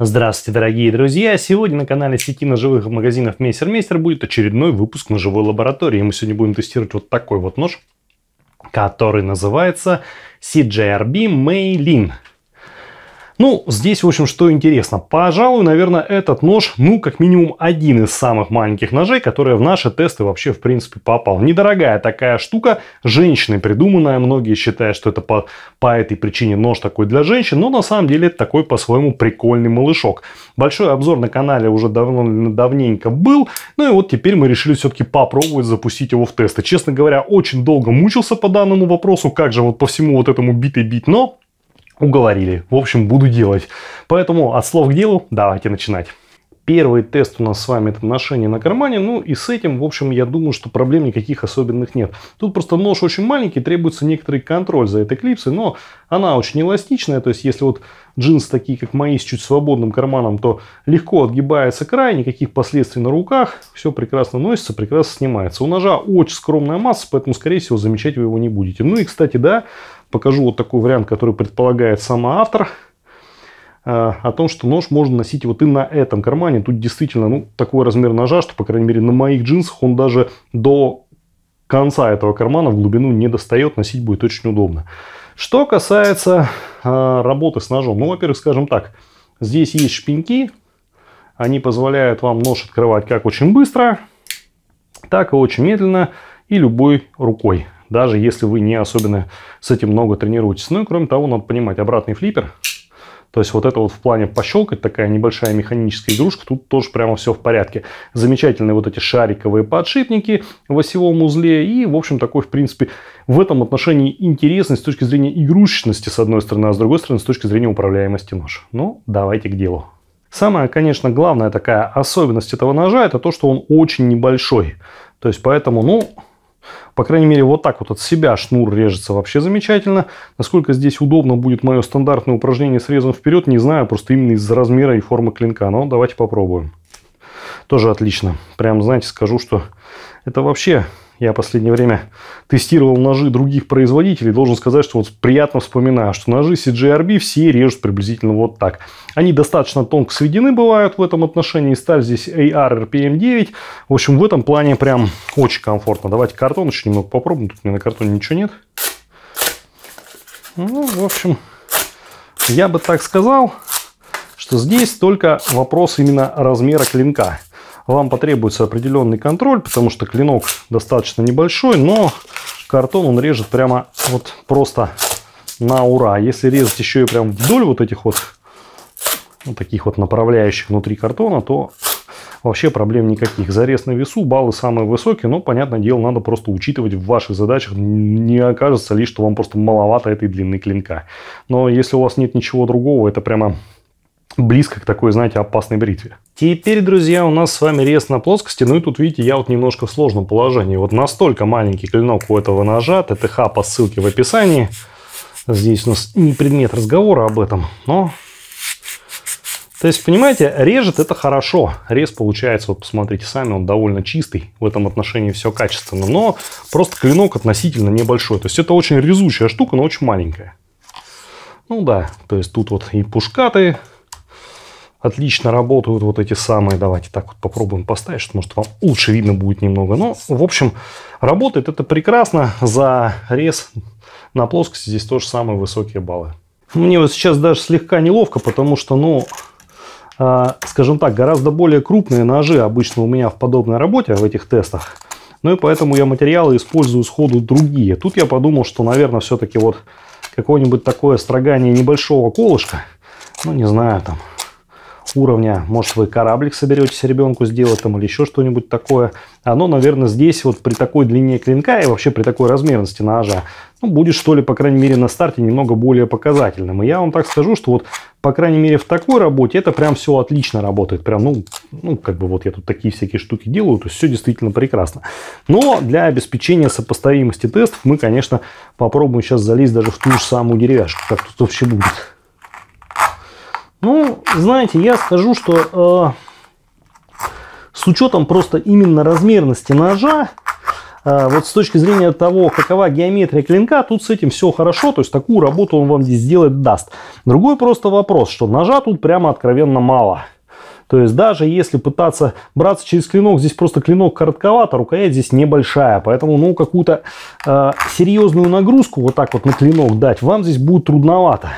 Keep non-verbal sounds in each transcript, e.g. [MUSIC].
Здравствуйте, дорогие друзья! Сегодня на канале сети ножевых магазинов Мейстер Мейстер будет очередной выпуск ножевой лаборатории. Мы сегодня будем тестировать вот такой вот нож, который называется CJRB Meilin. Ну, здесь, в общем, что интересно. Пожалуй, наверное, этот нож, ну, как минимум, один из самых маленьких ножей, который в наши тесты вообще, в принципе, попал. Недорогая такая штука, женщины придуманная. Многие считают, что это по, по этой причине нож такой для женщин, но на самом деле это такой по-своему прикольный малышок. Большой обзор на канале уже давно, давненько был, ну и вот теперь мы решили все-таки попробовать запустить его в тесты. Честно говоря, очень долго мучился по данному вопросу, как же вот по всему вот этому бит и бить, но Уговорили. В общем, буду делать. Поэтому от слов к делу давайте начинать. Первый тест у нас с вами это ношение на кармане. Ну и с этим, в общем, я думаю, что проблем никаких особенных нет. Тут просто нож очень маленький, требуется некоторый контроль за этой клипсой, но она очень эластичная. То есть, если вот джинсы такие, как мои, с чуть свободным карманом, то легко отгибается край, никаких последствий на руках. Все прекрасно носится, прекрасно снимается. У ножа очень скромная масса, поэтому, скорее всего, замечать вы его не будете. Ну и, кстати, да, покажу вот такой вариант, который предполагает сам автор э, о том, что нож можно носить вот и на этом кармане. Тут действительно ну, такой размер ножа, что, по крайней мере, на моих джинсах он даже до конца этого кармана в глубину не достает, носить будет очень удобно. Что касается э, работы с ножом, ну, во-первых, скажем так, здесь есть шпеньки, они позволяют вам нож открывать как очень быстро, так и очень медленно и любой рукой даже если вы не особенно с этим много тренируетесь. Ну и кроме того, надо понимать, обратный флиппер, то есть вот это вот в плане пощелкать, такая небольшая механическая игрушка, тут тоже прямо все в порядке. Замечательные вот эти шариковые подшипники в осевом узле и, в общем, такой, в принципе, в этом отношении интересный с точки зрения игрушечности с одной стороны, а с другой стороны с точки зрения управляемости нож. Ну, давайте к делу. Самая, конечно, главная такая особенность этого ножа, это то, что он очень небольшой. То есть, поэтому, ну, по крайней мере, вот так вот от себя шнур режется вообще замечательно. Насколько здесь удобно будет мое стандартное упражнение срезом вперед, не знаю, просто именно из-за размера и формы клинка. Но давайте попробуем. Тоже отлично. Прям, знаете, скажу, что это вообще... Я в последнее время тестировал ножи других производителей. Должен сказать, что вот приятно вспоминаю, что ножи CGRB все режут приблизительно вот так. Они достаточно тонко сведены бывают в этом отношении. Сталь здесь AR RPM 9. В общем, в этом плане прям очень комфортно. Давайте картон еще немного попробуем. Тут у меня на картоне ничего нет. Ну, в общем, я бы так сказал, что здесь только вопрос именно размера клинка вам потребуется определенный контроль, потому что клинок достаточно небольшой, но картон он режет прямо вот просто на ура. Если резать еще и прям вдоль вот этих вот, вот таких вот направляющих внутри картона, то вообще проблем никаких. Зарез на весу, баллы самые высокие, но, понятное дело, надо просто учитывать в ваших задачах. Не окажется ли, что вам просто маловато этой длины клинка. Но если у вас нет ничего другого, это прямо близко к такой, знаете, опасной бритве. Теперь, друзья, у нас с вами рез на плоскости. Ну и тут, видите, я вот немножко в сложном положении. Вот настолько маленький клинок у этого ножа, ТТХ по ссылке в описании. Здесь у нас не предмет разговора об этом, но... То есть, понимаете, режет это хорошо. Рез получается, вот посмотрите сами, он довольно чистый. В этом отношении все качественно. Но просто клинок относительно небольшой. То есть, это очень резучая штука, но очень маленькая. Ну да, то есть, тут вот и пушкатые отлично работают вот эти самые, давайте так вот попробуем поставить, что может вам лучше видно будет немного. Но, ну, в общем, работает это прекрасно, за рез на плоскости здесь тоже самые высокие баллы. Мне вот сейчас даже слегка неловко, потому что, ну, э, скажем так, гораздо более крупные ножи обычно у меня в подобной работе, в этих тестах. Ну и поэтому я материалы использую сходу другие. Тут я подумал, что, наверное, все-таки вот какое-нибудь такое строгание небольшого колышка, ну, не знаю, там, уровня, может вы кораблик соберетесь ребенку сделать там или еще что-нибудь такое, оно, наверное, здесь вот при такой длине клинка и вообще при такой размерности ножа, ну, будет что ли, по крайней мере, на старте немного более показательным. И я вам так скажу, что вот, по крайней мере, в такой работе это прям все отлично работает. Прям, ну, ну, как бы вот я тут такие всякие штуки делаю, то есть все действительно прекрасно. Но для обеспечения сопоставимости тестов мы, конечно, попробуем сейчас залезть даже в ту же самую деревяшку. Как тут вообще будет? Ну, знаете, я скажу, что э, с учетом просто именно размерности ножа, э, вот с точки зрения того, какова геометрия клинка, тут с этим все хорошо, то есть такую работу он вам здесь сделать даст. Другой просто вопрос, что ножа тут прямо откровенно мало. То есть даже если пытаться браться через клинок, здесь просто клинок коротковато, а рукоять здесь небольшая. Поэтому ну какую-то э, серьезную нагрузку вот так вот на клинок дать вам здесь будет трудновато.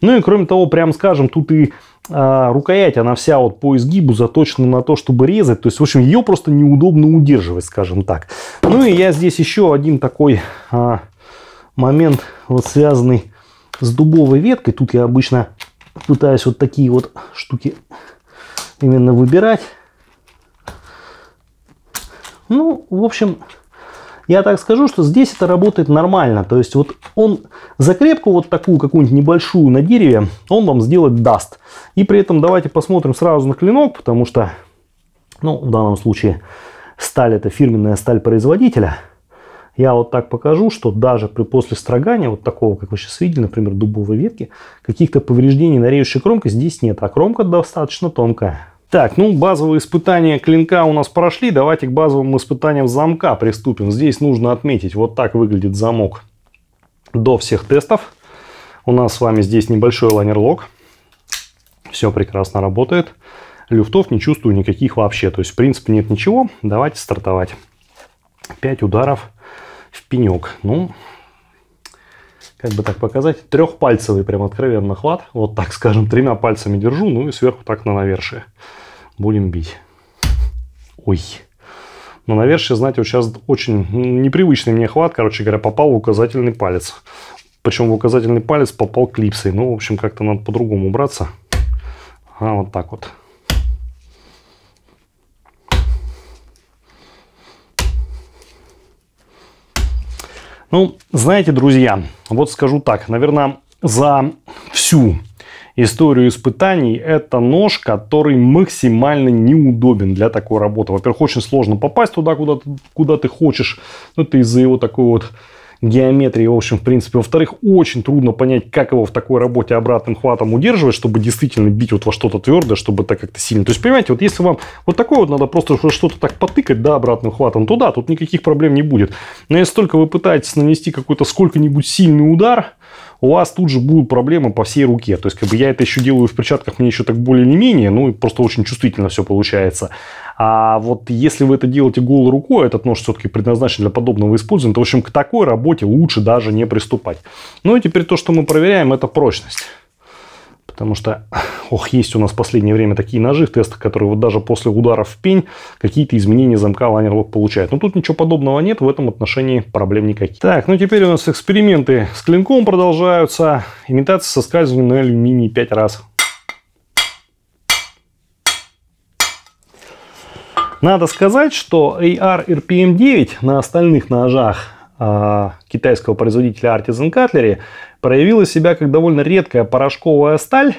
Ну и кроме того, прям скажем, тут и а, рукоять, она вся вот по изгибу заточена на то, чтобы резать. То есть, в общем, ее просто неудобно удерживать, скажем так. Ну и я здесь еще один такой а, момент, вот связанный с дубовой веткой. Тут я обычно пытаюсь вот такие вот штуки именно выбирать. Ну, в общем, я так скажу, что здесь это работает нормально. То есть вот он закрепку вот такую какую-нибудь небольшую на дереве, он вам сделать даст. И при этом давайте посмотрим сразу на клинок, потому что, ну, в данном случае сталь это фирменная сталь производителя – я вот так покажу, что даже при, после строгания, вот такого, как вы сейчас видели, например, дубовой ветки, каких-то повреждений на режущей кромке здесь нет, а кромка достаточно тонкая. Так, ну базовые испытания клинка у нас прошли, давайте к базовым испытаниям замка приступим. Здесь нужно отметить, вот так выглядит замок до всех тестов. У нас с вами здесь небольшой лайнерлок. все прекрасно работает. Люфтов не чувствую никаких вообще, то есть в принципе нет ничего. Давайте стартовать. 5 ударов в пенек. Ну, как бы так показать, трехпальцевый прям откровенно хват. Вот так, скажем, тремя пальцами держу, ну и сверху так на навершие. Будем бить. Ой. На навершие, знаете, вот сейчас очень непривычный мне хват. Короче говоря, попал в указательный палец. Причем в указательный палец попал клипсой. Ну, в общем, как-то надо по-другому убраться. А, вот так вот. Ну, знаете, друзья, вот скажу так, наверное, за всю историю испытаний, это нож, который максимально неудобен для такой работы. Во-первых, очень сложно попасть туда, куда ты, куда ты хочешь, ну это из-за его такой вот геометрии, в общем, в принципе. Во-вторых, очень трудно понять, как его в такой работе обратным хватом удерживать, чтобы действительно бить вот во что-то твердое, чтобы это как-то сильно. То есть, понимаете, вот если вам вот такое вот надо просто что-то так потыкать, да, обратным хватом, то да, тут никаких проблем не будет. Но если только вы пытаетесь нанести какой-то сколько-нибудь сильный удар, у вас тут же будут проблемы по всей руке. То есть, как бы я это еще делаю в перчатках, мне еще так более не менее, ну, просто очень чувствительно все получается. А вот если вы это делаете голой рукой, этот нож все-таки предназначен для подобного использования, то, в общем, к такой работе лучше даже не приступать. Ну и теперь то, что мы проверяем, это прочность. Потому что, [LAUGHS] ох, есть у нас в последнее время такие ножи в тестах, которые вот даже после удара в пень какие-то изменения замка лайнерлок получают. Но тут ничего подобного нет, в этом отношении проблем никаких. Так, ну теперь у нас эксперименты с клинком продолжаются. Имитация соскальзывания на алюминии 5 раз. Надо сказать, что AR RPM 9 на остальных ножах Э, китайского производителя Artisan Cutlery проявила себя как довольно редкая порошковая сталь,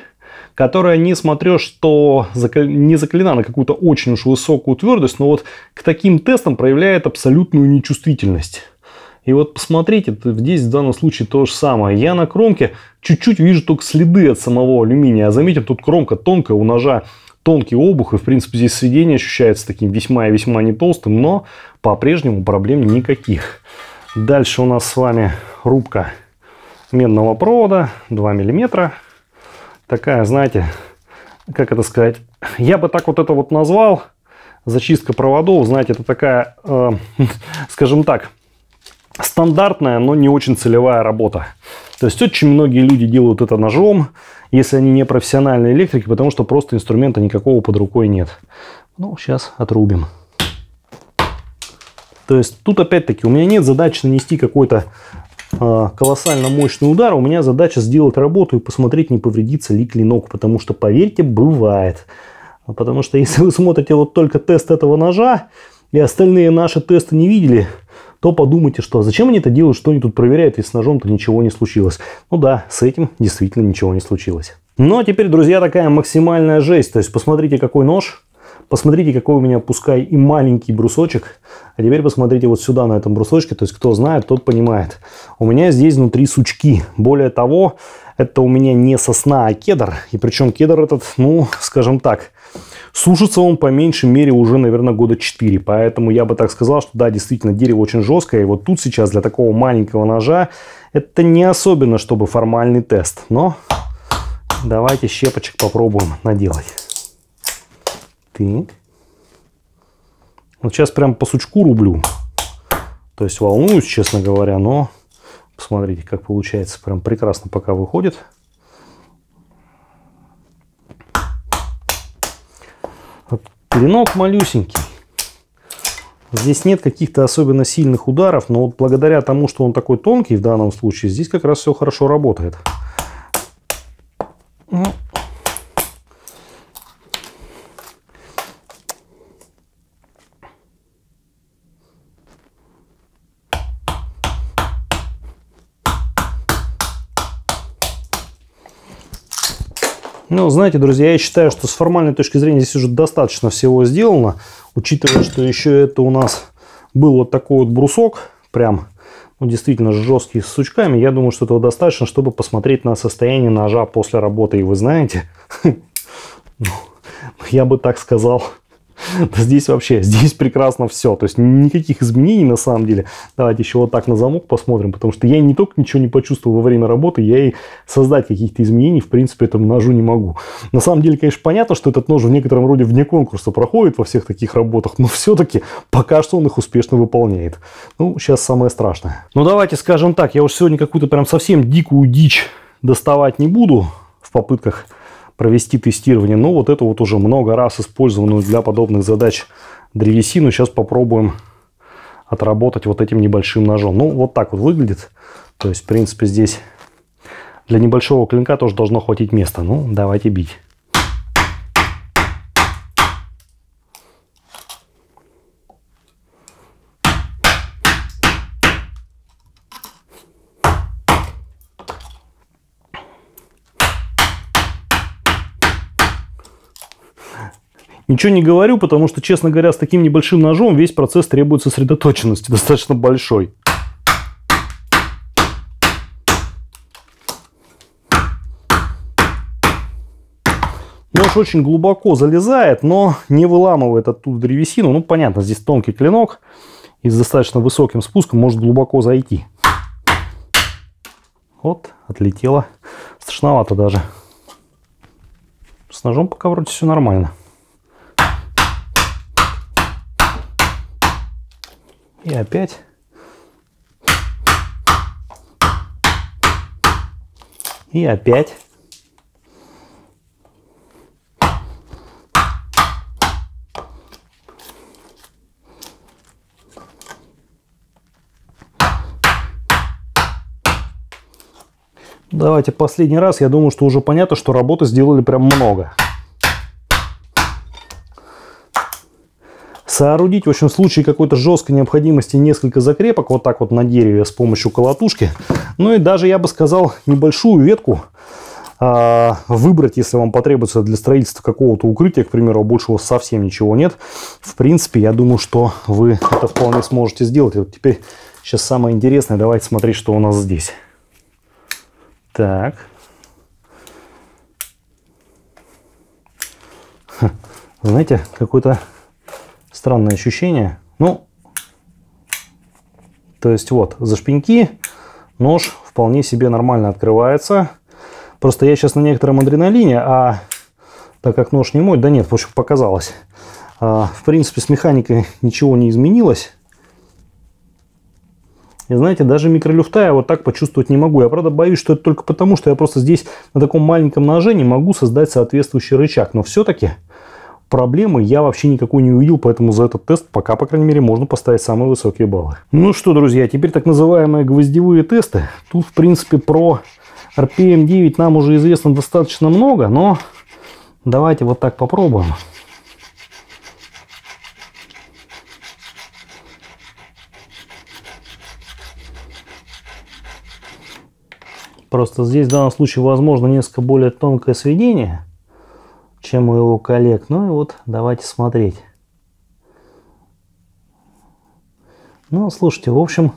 которая, несмотря что не заклена на какую-то очень уж высокую твердость, но вот к таким тестам проявляет абсолютную нечувствительность. И вот посмотрите, здесь в данном случае то же самое. Я на кромке чуть-чуть вижу только следы от самого алюминия. А заметим, тут кромка тонкая, у ножа тонкий обух. И, в принципе, здесь сведение ощущается таким весьма и весьма не толстым, но по-прежнему проблем никаких. Дальше у нас с вами рубка медного провода 2 миллиметра. Такая, знаете, как это сказать, я бы так вот это вот назвал, зачистка проводов, знаете, это такая, э, [LAUGHS] скажем так, стандартная, но не очень целевая работа. То есть очень многие люди делают это ножом, если они не профессиональные электрики, потому что просто инструмента никакого под рукой нет. Ну, сейчас отрубим. То есть тут опять-таки у меня нет задачи нанести какой-то а, колоссально мощный удар, у меня задача сделать работу и посмотреть, не повредится ли клинок, потому что, поверьте, бывает. Потому что если вы смотрите вот только тест этого ножа, и остальные наши тесты не видели, то подумайте, что зачем они это делают, что они тут проверяют, если с ножом-то ничего не случилось. Ну да, с этим действительно ничего не случилось. Ну а теперь, друзья, такая максимальная жесть. То есть посмотрите, какой нож, Посмотрите, какой у меня, пускай и маленький брусочек. А теперь посмотрите вот сюда, на этом брусочке. То есть, кто знает, тот понимает. У меня здесь внутри сучки. Более того, это у меня не сосна, а кедр. И причем кедр этот, ну, скажем так, Сушится он по меньшей мере уже, наверное, года 4. Поэтому я бы так сказал, что да, действительно, дерево очень жесткое. И вот тут сейчас для такого маленького ножа это не особенно, чтобы формальный тест. Но давайте щепочек попробуем наделать. Тык. Вот сейчас прям по сучку рублю. То есть волнуюсь, честно говоря, но посмотрите, как получается. Прям прекрасно пока выходит. Вот клинок малюсенький. Здесь нет каких-то особенно сильных ударов, но вот благодаря тому, что он такой тонкий в данном случае, здесь как раз все хорошо работает. Ну, Ну, знаете, друзья, я считаю, что с формальной точки зрения здесь уже достаточно всего сделано. Учитывая, что еще это у нас был вот такой вот брусок, прям ну, действительно жесткий с сучками. Я думаю, что этого достаточно, чтобы посмотреть на состояние ножа после работы. И вы знаете, [LAUGHS] ну, я бы так сказал, [LAUGHS] здесь вообще, здесь прекрасно все. То есть никаких изменений на самом деле. Давайте еще вот так на замок посмотрим, потому что я не только ничего не почувствовал во время работы, я и создать каких-то изменений, в принципе, этому ножу не могу. На самом деле, конечно, понятно, что этот нож в некотором роде вне конкурса проходит во всех таких работах, но все-таки пока что он их успешно выполняет. Ну, сейчас самое страшное. Ну, давайте скажем так, я уж сегодня какую-то прям совсем дикую дичь доставать не буду в попытках провести тестирование. Но ну, вот это вот уже много раз использованную для подобных задач древесину. Сейчас попробуем отработать вот этим небольшим ножом. Ну, вот так вот выглядит. То есть, в принципе, здесь для небольшого клинка тоже должно хватить места. Ну, давайте бить. Ничего не говорю, потому что, честно говоря, с таким небольшим ножом весь процесс требует сосредоточенности, [LAUGHS] достаточно большой. Нож очень глубоко залезает, но не выламывает оттуда древесину. Ну, понятно, здесь тонкий клинок. И с достаточно высоким спуском может глубоко зайти. Вот, отлетело. Страшновато даже. С ножом пока вроде все нормально. И опять. И опять. Давайте последний раз. Я думаю, что уже понятно, что работы сделали прям много. соорудить, в общем, в случае какой-то жесткой необходимости несколько закрепок вот так вот на дереве с помощью колотушки. Ну и даже, я бы сказал, небольшую ветку э, выбрать, если вам потребуется для строительства какого-то укрытия, к примеру, больше у вас совсем ничего нет. В принципе, я думаю, что вы это вполне сможете сделать. вот теперь сейчас самое интересное, давайте смотреть, что у нас здесь. Так. Знаете, какой-то Странное ощущение. Ну, то есть вот, за шпеньки нож вполне себе нормально открывается. Просто я сейчас на некотором адреналине, а так как нож не мой, да нет, в общем, показалось. А, в принципе, с механикой ничего не изменилось. И знаете, даже микролюфта я вот так почувствовать не могу. Я, правда, боюсь, что это только потому, что я просто здесь на таком маленьком ноже не могу создать соответствующий рычаг. Но все-таки проблемы я вообще никакой не увидел, поэтому за этот тест пока, по крайней мере, можно поставить самые высокие баллы. Ну что, друзья, теперь так называемые гвоздевые тесты. Тут, в принципе, про RPM 9 нам уже известно достаточно много, но давайте вот так попробуем. Просто здесь в данном случае возможно несколько более тонкое сведение чем у его коллег. Ну и вот давайте смотреть. Ну, слушайте, в общем,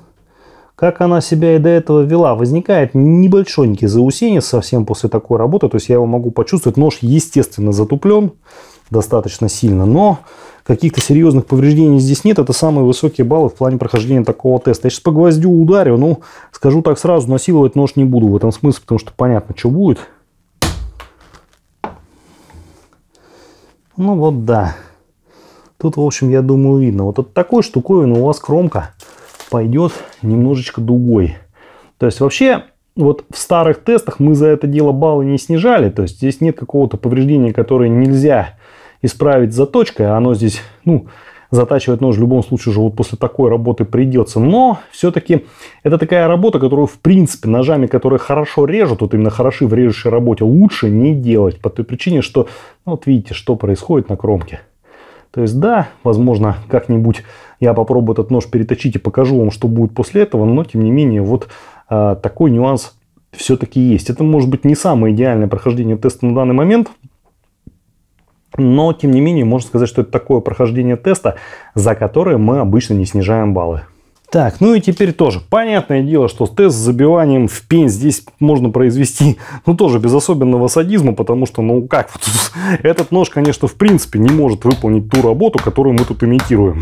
как она себя и до этого вела. Возникает небольшонький заусенец совсем после такой работы. То есть я его могу почувствовать. Нож, естественно, затуплен достаточно сильно. Но каких-то серьезных повреждений здесь нет. Это самые высокие баллы в плане прохождения такого теста. Я сейчас по гвоздю ударю. Ну, скажу так сразу, насиловать нож не буду в этом смысле. Потому что понятно, что будет. Ну вот да. Тут, в общем, я думаю, видно. Вот от такой штуковины у вас кромка пойдет немножечко дугой. То есть вообще вот в старых тестах мы за это дело баллы не снижали. То есть здесь нет какого-то повреждения, которое нельзя исправить заточкой. А оно здесь, ну, затачивать нож ну, в любом случае уже вот после такой работы придется. Но все-таки это такая работа, которую в принципе ножами, которые хорошо режут, вот именно хороши в режущей работе, лучше не делать. По той причине, что, ну, вот видите, что происходит на кромке. То есть да, возможно, как-нибудь я попробую этот нож переточить и покажу вам, что будет после этого, но тем не менее вот э, такой нюанс все-таки есть. Это может быть не самое идеальное прохождение теста на данный момент, но, тем не менее, можно сказать, что это такое прохождение теста, за которое мы обычно не снижаем баллы. Так, ну и теперь тоже. Понятное дело, что тест с забиванием в пень здесь можно произвести, [LAUGHS] ну, тоже без особенного садизма, потому что, ну, как, [LAUGHS] этот нож, конечно, в принципе не может выполнить ту работу, которую мы тут имитируем.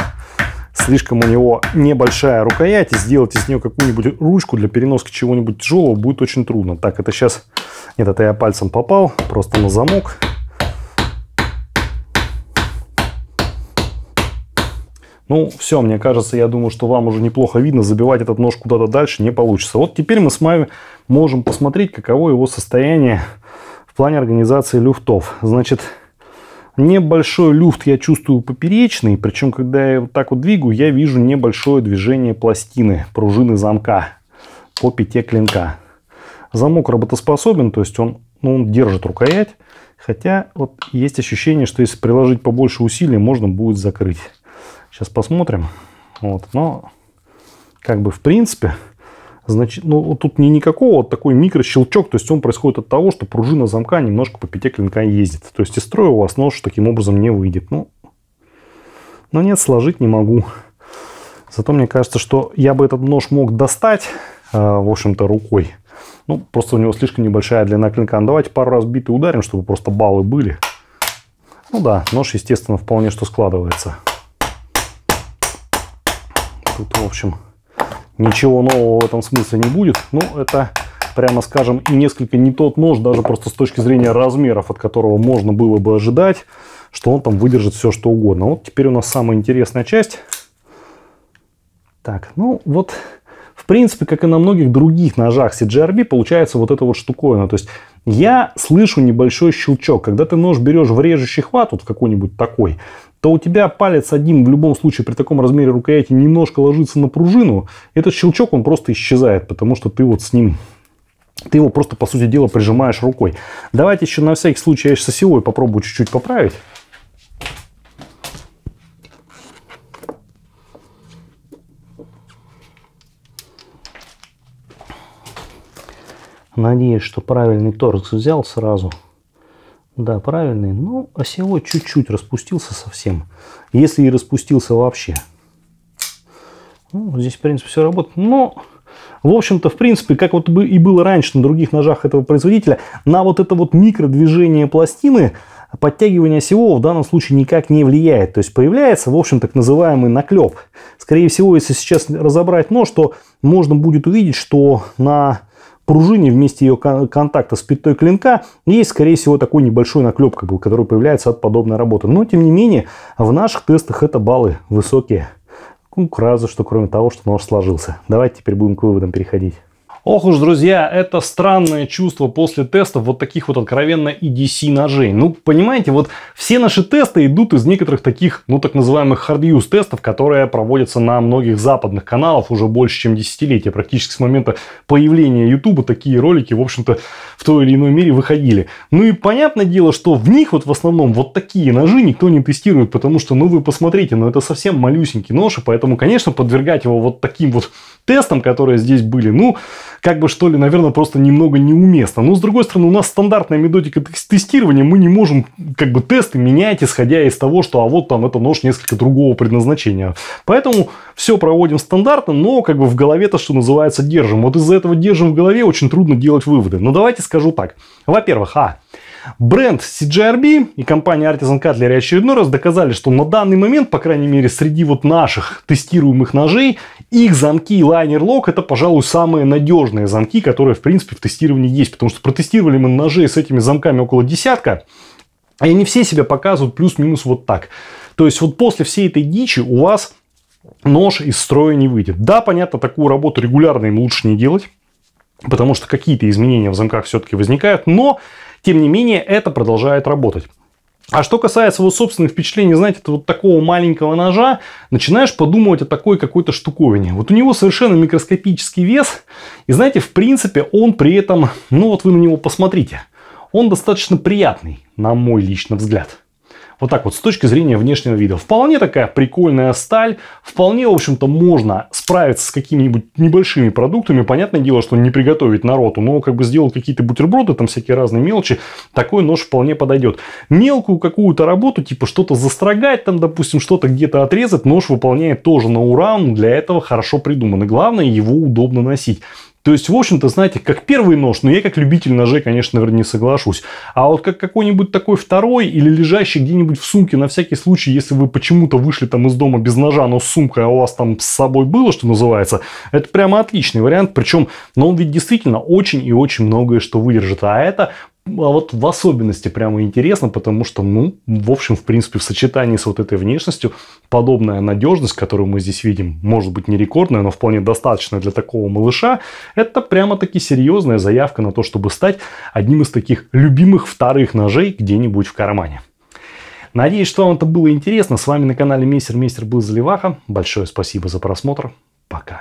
Слишком у него небольшая рукоять, и сделать из нее какую-нибудь ручку для переноски чего-нибудь тяжелого будет очень трудно. Так, это сейчас... Нет, это я пальцем попал, просто на замок. Ну, все, мне кажется, я думаю, что вам уже неплохо видно. Забивать этот нож куда-то дальше не получится. Вот теперь мы с вами можем посмотреть, каково его состояние в плане организации люфтов. Значит, небольшой люфт я чувствую поперечный. Причем, когда я вот так вот двигаю, я вижу небольшое движение пластины, пружины замка по пяте клинка. Замок работоспособен, то есть он, ну, он держит рукоять. Хотя вот есть ощущение, что если приложить побольше усилий, можно будет закрыть. Сейчас посмотрим. Вот, но как бы в принципе, значит, ну тут не никакого вот такой микрощелчок, то есть он происходит от того, что пружина замка немножко по пяте клинка ездит. То есть из строя у вас нож таким образом не выйдет. Ну, но нет, сложить не могу. Зато мне кажется, что я бы этот нож мог достать, э, в общем-то, рукой. Ну, просто у него слишком небольшая длина клинка. Ну, давайте пару раз биты ударим, чтобы просто баллы были. Ну да, нож, естественно, вполне что складывается. Тут, в общем, ничего нового в этом смысле не будет. Но ну, это, прямо скажем, и несколько не тот нож, даже просто с точки зрения размеров, от которого можно было бы ожидать, что он там выдержит все, что угодно. Вот теперь у нас самая интересная часть. Так, ну вот... В принципе, как и на многих других ножах CGRB, получается вот эта вот штуковина. То есть я слышу небольшой щелчок. Когда ты нож берешь в режущий хват, вот в какой-нибудь такой, то у тебя палец один в любом случае при таком размере рукояти немножко ложится на пружину. Этот щелчок, он просто исчезает, потому что ты вот с ним ты его просто, по сути дела, прижимаешь рукой. Давайте еще на всякий случай я с осевой попробую чуть-чуть поправить. Надеюсь, что правильный торкс взял сразу. Да, правильный. Ну, осево e чуть-чуть распустился совсем. Если и распустился вообще. Ну, здесь, в принципе, все работает. Но, в общем-то, в принципе, как вот бы и было раньше на других ножах этого производителя, на вот это вот микродвижение пластины подтягивание осевого e в данном случае никак не влияет. То есть появляется, в общем, так называемый наклеп. Скорее всего, если сейчас разобрать нож, то можно будет увидеть, что на пружине вместе ее контакта с пятой клинка есть, скорее всего, такой небольшой наклеп, как бы, который появляется от подобной работы. Но, тем не менее, в наших тестах это баллы высокие. Ну, разве что, кроме того, что нож сложился. Давайте теперь будем к выводам переходить. Ох уж, друзья, это странное чувство после тестов вот таких вот откровенно EDC ножей. Ну, понимаете, вот все наши тесты идут из некоторых таких, ну, так называемых hard use тестов, которые проводятся на многих западных каналах уже больше, чем десятилетия. Практически с момента появления YouTube такие ролики, в общем-то, в той или иной мере выходили. Ну и понятное дело, что в них вот в основном вот такие ножи никто не тестирует, потому что, ну, вы посмотрите, ну, это совсем малюсенький нож, и поэтому, конечно, подвергать его вот таким вот тестам, которые здесь были, ну, как бы что ли, наверное, просто немного неуместно. Но, с другой стороны, у нас стандартная методика тестирования, мы не можем как бы тесты менять, исходя из того, что а вот там это нож несколько другого предназначения. Поэтому все проводим стандартно, но как бы в голове-то, что называется, держим. Вот из-за этого держим в голове очень трудно делать выводы. Но давайте скажу так. Во-первых, а, Бренд CGRB и компания Artisan Cutler очередной раз доказали, что на данный момент, по крайней мере, среди вот наших тестируемых ножей, их замки и Liner Lock это, пожалуй, самые надежные замки, которые, в принципе, в тестировании есть. Потому что протестировали мы ножи с этими замками около десятка. И они все себя показывают плюс-минус вот так. То есть вот после всей этой дичи у вас нож из строя не выйдет. Да, понятно, такую работу регулярно им лучше не делать, потому что какие-то изменения в замках все-таки возникают, но, тем не менее, это продолжает работать. А что касается вот собственных впечатлений, знаете, это вот такого маленького ножа, начинаешь подумывать о такой какой-то штуковине. Вот у него совершенно микроскопический вес, и знаете, в принципе, он при этом, ну вот вы на него посмотрите, он достаточно приятный, на мой личный взгляд. Вот так вот, с точки зрения внешнего вида. Вполне такая прикольная сталь. Вполне, в общем-то, можно справиться с какими-нибудь небольшими продуктами. Понятное дело, что не приготовить народу, но как бы сделал какие-то бутерброды, там всякие разные мелочи. Такой нож вполне подойдет. Мелкую какую-то работу, типа что-то застрогать, там, допустим, что-то где-то отрезать, нож выполняет тоже на ура. Он для этого хорошо придуман. И главное, его удобно носить. То есть, в общем-то, знаете, как первый нож, но я как любитель ножей, конечно, наверное, не соглашусь. А вот как какой-нибудь такой второй или лежащий где-нибудь в сумке на всякий случай, если вы почему-то вышли там из дома без ножа, но с сумкой, а у вас там с собой было, что называется, это прямо отличный вариант. Причем, но ну, он ведь действительно очень и очень многое что выдержит. А это а вот в особенности прямо интересно, потому что, ну, в общем, в принципе, в сочетании с вот этой внешностью подобная надежность, которую мы здесь видим, может быть не рекордная, но вполне достаточная для такого малыша, это прямо-таки серьезная заявка на то, чтобы стать одним из таких любимых вторых ножей где-нибудь в кармане. Надеюсь, что вам это было интересно. С вами на канале Мейстер Мейстер был Заливаха. Большое спасибо за просмотр. Пока.